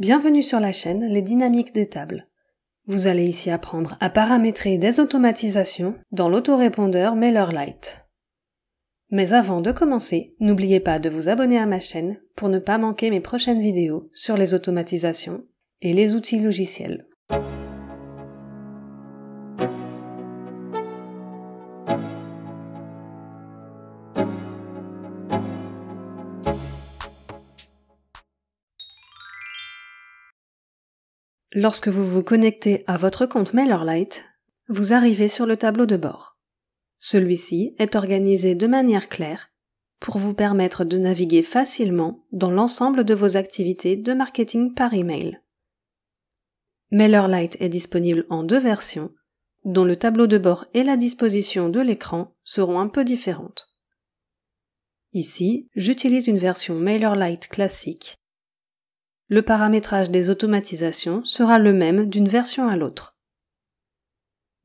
Bienvenue sur la chaîne Les Dynamiques des Tables. Vous allez ici apprendre à paramétrer des automatisations dans l'autorépondeur MailerLite. Mais avant de commencer, n'oubliez pas de vous abonner à ma chaîne pour ne pas manquer mes prochaines vidéos sur les automatisations et les outils logiciels. Lorsque vous vous connectez à votre compte MailerLite, vous arrivez sur le tableau de bord. Celui-ci est organisé de manière claire pour vous permettre de naviguer facilement dans l'ensemble de vos activités de marketing par email. MailerLite est disponible en deux versions, dont le tableau de bord et la disposition de l'écran seront un peu différentes. Ici, j'utilise une version MailerLite classique le paramétrage des automatisations sera le même d'une version à l'autre.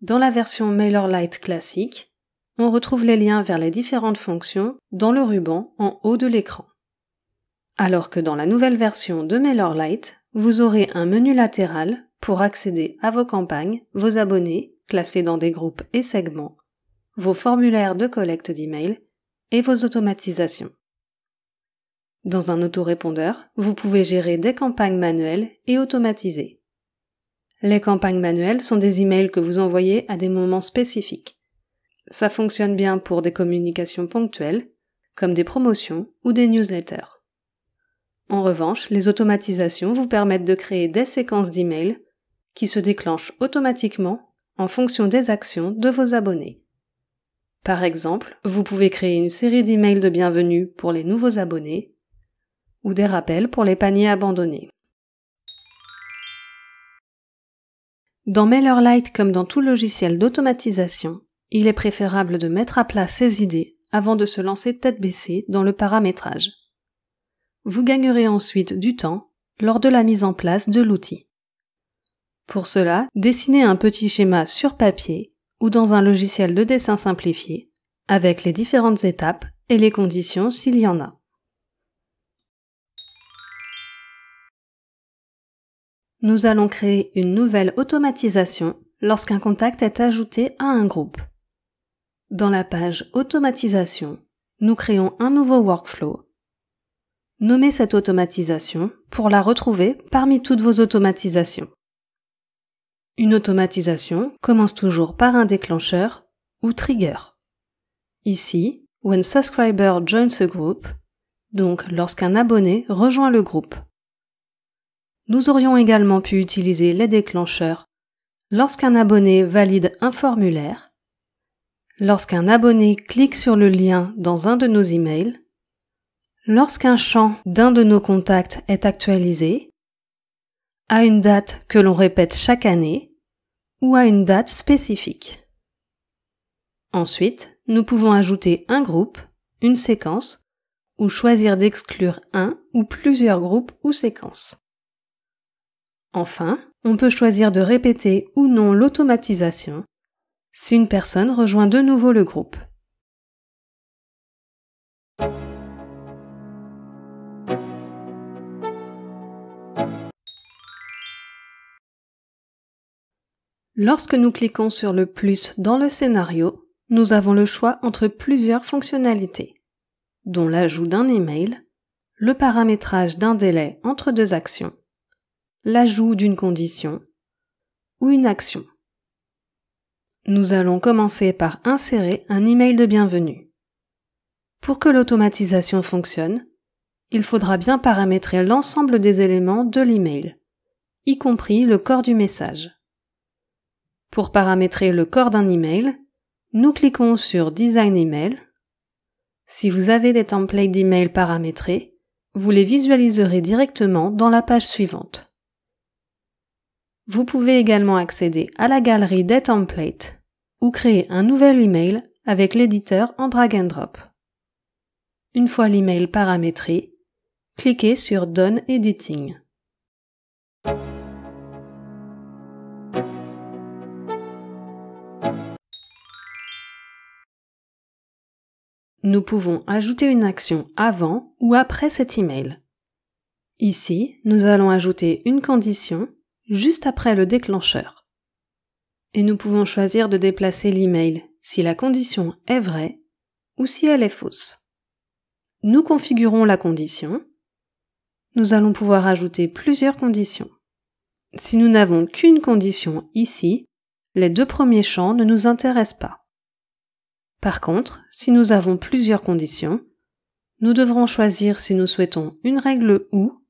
Dans la version MailerLite classique, on retrouve les liens vers les différentes fonctions dans le ruban en haut de l'écran. Alors que dans la nouvelle version de MailerLite, vous aurez un menu latéral pour accéder à vos campagnes, vos abonnés, classés dans des groupes et segments, vos formulaires de collecte d'emails et vos automatisations. Dans un autorépondeur, vous pouvez gérer des campagnes manuelles et automatisées. Les campagnes manuelles sont des emails que vous envoyez à des moments spécifiques. Ça fonctionne bien pour des communications ponctuelles, comme des promotions ou des newsletters. En revanche, les automatisations vous permettent de créer des séquences d'emails qui se déclenchent automatiquement en fonction des actions de vos abonnés. Par exemple, vous pouvez créer une série d'emails de bienvenue pour les nouveaux abonnés ou des rappels pour les paniers abandonnés. Dans MailerLite comme dans tout logiciel d'automatisation, il est préférable de mettre à plat ses idées avant de se lancer tête baissée dans le paramétrage. Vous gagnerez ensuite du temps lors de la mise en place de l'outil. Pour cela, dessinez un petit schéma sur papier ou dans un logiciel de dessin simplifié avec les différentes étapes et les conditions s'il y en a. Nous allons créer une nouvelle automatisation lorsqu'un contact est ajouté à un groupe. Dans la page Automatisation, nous créons un nouveau workflow. Nommez cette automatisation pour la retrouver parmi toutes vos automatisations. Une automatisation commence toujours par un déclencheur ou trigger. Ici, When Subscriber Joins a Group, donc lorsqu'un abonné rejoint le groupe. Nous aurions également pu utiliser les déclencheurs lorsqu'un abonné valide un formulaire, lorsqu'un abonné clique sur le lien dans un de nos emails, lorsqu'un champ d'un de nos contacts est actualisé, à une date que l'on répète chaque année ou à une date spécifique. Ensuite, nous pouvons ajouter un groupe, une séquence, ou choisir d'exclure un ou plusieurs groupes ou séquences. Enfin, on peut choisir de répéter ou non l'automatisation si une personne rejoint de nouveau le groupe. Lorsque nous cliquons sur le plus dans le scénario, nous avons le choix entre plusieurs fonctionnalités, dont l'ajout d'un email, le paramétrage d'un délai entre deux actions, l'ajout d'une condition ou une action. Nous allons commencer par insérer un email de bienvenue. Pour que l'automatisation fonctionne, il faudra bien paramétrer l'ensemble des éléments de l'email, y compris le corps du message. Pour paramétrer le corps d'un email, nous cliquons sur Design Email. Si vous avez des templates d'email paramétrés, vous les visualiserez directement dans la page suivante. Vous pouvez également accéder à la galerie des templates ou créer un nouvel email avec l'éditeur en drag and drop. Une fois l'email paramétré, cliquez sur Done Editing. Nous pouvons ajouter une action avant ou après cet email. Ici, nous allons ajouter une condition juste après le déclencheur. Et nous pouvons choisir de déplacer l'email si la condition est vraie ou si elle est fausse. Nous configurons la condition. Nous allons pouvoir ajouter plusieurs conditions. Si nous n'avons qu'une condition ici, les deux premiers champs ne nous intéressent pas. Par contre, si nous avons plusieurs conditions, nous devrons choisir si nous souhaitons une règle ou,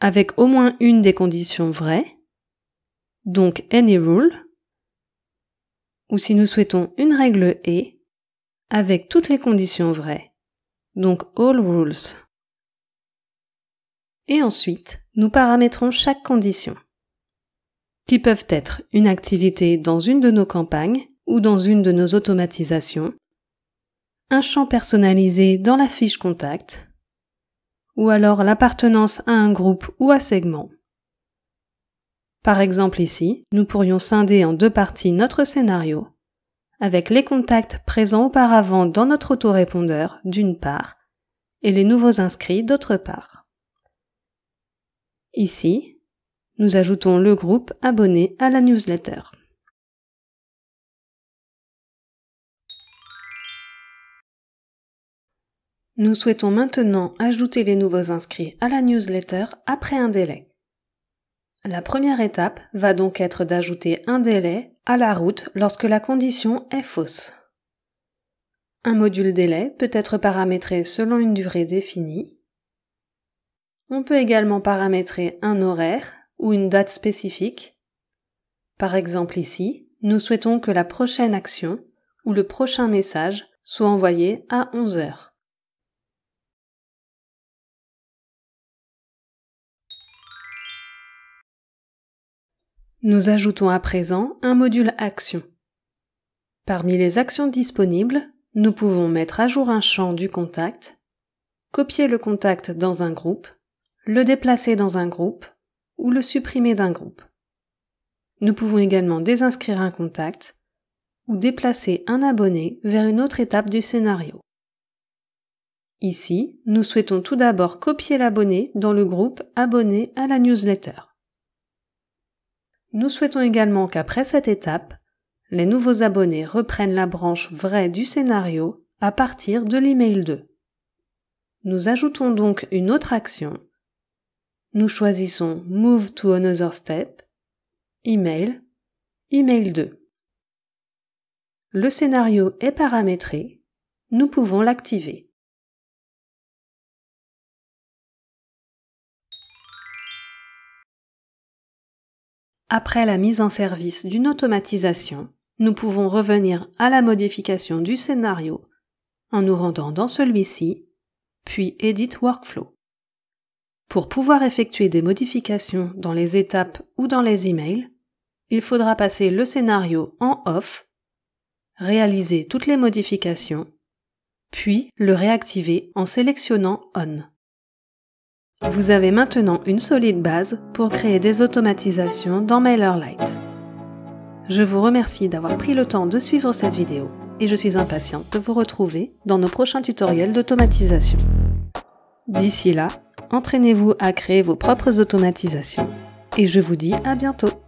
avec au moins une des conditions vraies, donc any rule, ou si nous souhaitons une règle et, avec toutes les conditions vraies, donc all rules. Et ensuite, nous paramétrons chaque condition, qui peuvent être une activité dans une de nos campagnes ou dans une de nos automatisations, un champ personnalisé dans la fiche contact, ou alors l'appartenance à un groupe ou à segment, par exemple ici, nous pourrions scinder en deux parties notre scénario, avec les contacts présents auparavant dans notre autorépondeur d'une part, et les nouveaux inscrits d'autre part. Ici, nous ajoutons le groupe abonné à la newsletter. Nous souhaitons maintenant ajouter les nouveaux inscrits à la newsletter après un délai. La première étape va donc être d'ajouter un délai à la route lorsque la condition est fausse. Un module délai peut être paramétré selon une durée définie. On peut également paramétrer un horaire ou une date spécifique. Par exemple ici, nous souhaitons que la prochaine action ou le prochain message soit envoyé à 11 heures. Nous ajoutons à présent un module Action. Parmi les actions disponibles, nous pouvons mettre à jour un champ du contact, copier le contact dans un groupe, le déplacer dans un groupe ou le supprimer d'un groupe. Nous pouvons également désinscrire un contact ou déplacer un abonné vers une autre étape du scénario. Ici, nous souhaitons tout d'abord copier l'abonné dans le groupe Abonné à la newsletter. Nous souhaitons également qu'après cette étape, les nouveaux abonnés reprennent la branche vraie du scénario à partir de l'email 2. Nous ajoutons donc une autre action. Nous choisissons Move to another step, Email, Email 2. Le scénario est paramétré, nous pouvons l'activer. Après la mise en service d'une automatisation, nous pouvons revenir à la modification du scénario en nous rendant dans celui-ci, puis Edit Workflow. Pour pouvoir effectuer des modifications dans les étapes ou dans les emails, il faudra passer le scénario en off, réaliser toutes les modifications, puis le réactiver en sélectionnant On. Vous avez maintenant une solide base pour créer des automatisations dans MailerLite. Je vous remercie d'avoir pris le temps de suivre cette vidéo et je suis impatiente de vous retrouver dans nos prochains tutoriels d'automatisation. D'ici là, entraînez-vous à créer vos propres automatisations et je vous dis à bientôt